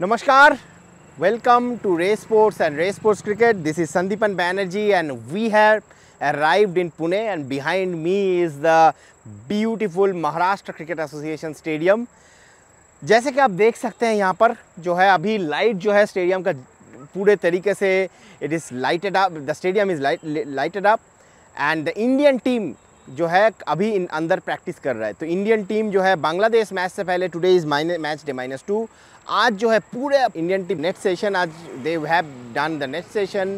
नमस्कार welcome to Race Sports and Race Sports cricket this is Sandipan Banerjee and we have arrived in Pune and behind me is the beautiful Maharashtra Cricket Association Stadium जैसे कि आप देख सकते हैं यहाँ पर जो है अभी लाइट जो है स्टेडियम का पूरे तरीके से it is lighted up the stadium is light lighted up and the Indian team जो है अभी इन अंदर प्रैक्टिस कर रहा है तो इंडियन टीम जो है बांग्लादेश मैच से पहले today is match day minus two आज जो है पूरे इंडियन टीम नेट सेशन आज they have done the net session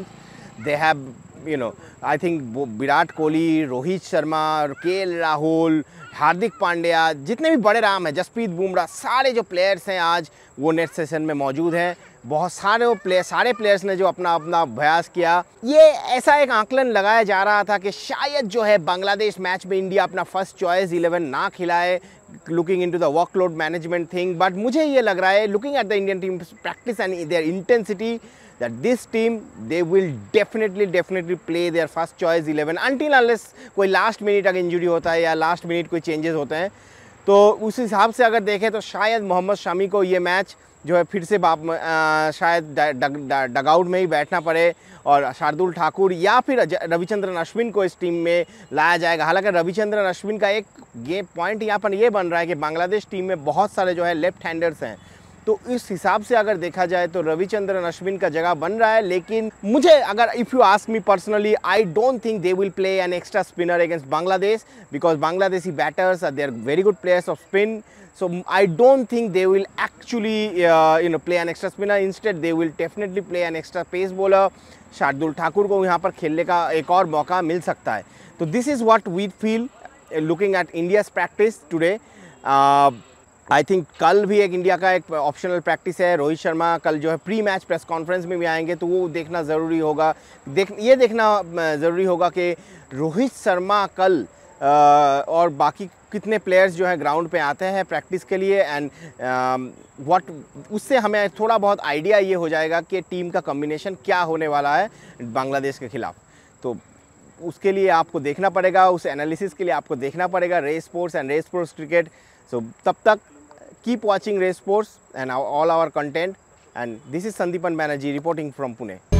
they have you know I think Virat Kohli Rohit Sharma K Rahul हार्दिक पांड्या जितने भी बड़े राम हैं जसप्रीत बुमराह सारे जो प्लेयर्स हैं आज वो नेट सेशन में मौजूद हैं बहुत सारे प्लेयर सारे प्लेयर्स ने जो अपना अपना अभ्यास किया ये ऐसा एक आंकलन लगाया जा रहा था कि शायद जो है बांग्लादेश मैच में इंडिया अपना फर्स्ट चॉइस इलेवन ना खिलाए looking into the workload management thing but मुझे ये लग रहा है looking at the Indian team practice and their intensity that this team they will definitely definitely play their first choice eleven until unless कोई last minute अगर injury होता है या लास्ट मिनट कोई चेंजेस होते हैं तो उस हिसाब से अगर देखें तो शायद मोहम्मद शमी को ये मैच जो है फिर से बाप शायद डगआउट डग, डग में ही बैठना पड़े और शार्दुल ठाकुर या फिर रविचंद्रन अश्विन को इस टीम में लाया जाएगा हालांकि रविचंद्रन अश्विन का एक ये पॉइंट यहाँ पर ये बन रहा है कि बांग्लादेश टीम में बहुत सारे जो है लेफ्ट हैंडर्स हैं तो इस हिसाब से अगर देखा जाए तो रविचंद्रन अश्विन का जगह बन रहा है लेकिन मुझे अगर if you ask me personally I don't think they will play an extra spinner against Bangladesh because Bangladeshi batters are they are very good players of spin so I don't think they will actually you know play an extra spinner instead they will definitely play an extra pace bowler Shardul Thakur को यहाँ पर खेलने का एक और मौका मिल सकता है तो this is what we feel looking at India's practice today I think कल भी एक इंडिया का एक ऑप्शनल प्रैक्टिस है रोहित शर्मा कल जो है प्री मैच प्रेस कॉन्फ्रेंस में भी आएंगे तो वो देखना ज़रूरी होगा देख ये देखना ज़रूरी होगा कि रोहित शर्मा कल आ, और बाकी कितने प्लेयर्स जो है ग्राउंड पे आते हैं प्रैक्टिस के लिए एंड व्हाट उससे हमें थोड़ा बहुत आइडिया ये हो जाएगा कि टीम का कम्बिनेशन क्या होने वाला है बांग्लादेश के ख़िलाफ़ तो उसके लिए आपको देखना पड़ेगा उस एनालिसिस के लिए आपको देखना पड़ेगा Race Sports and Race Sports cricket so तब तक Keep watching Race Sports and all our content. And this is Sandipan Banerjee reporting from Pune.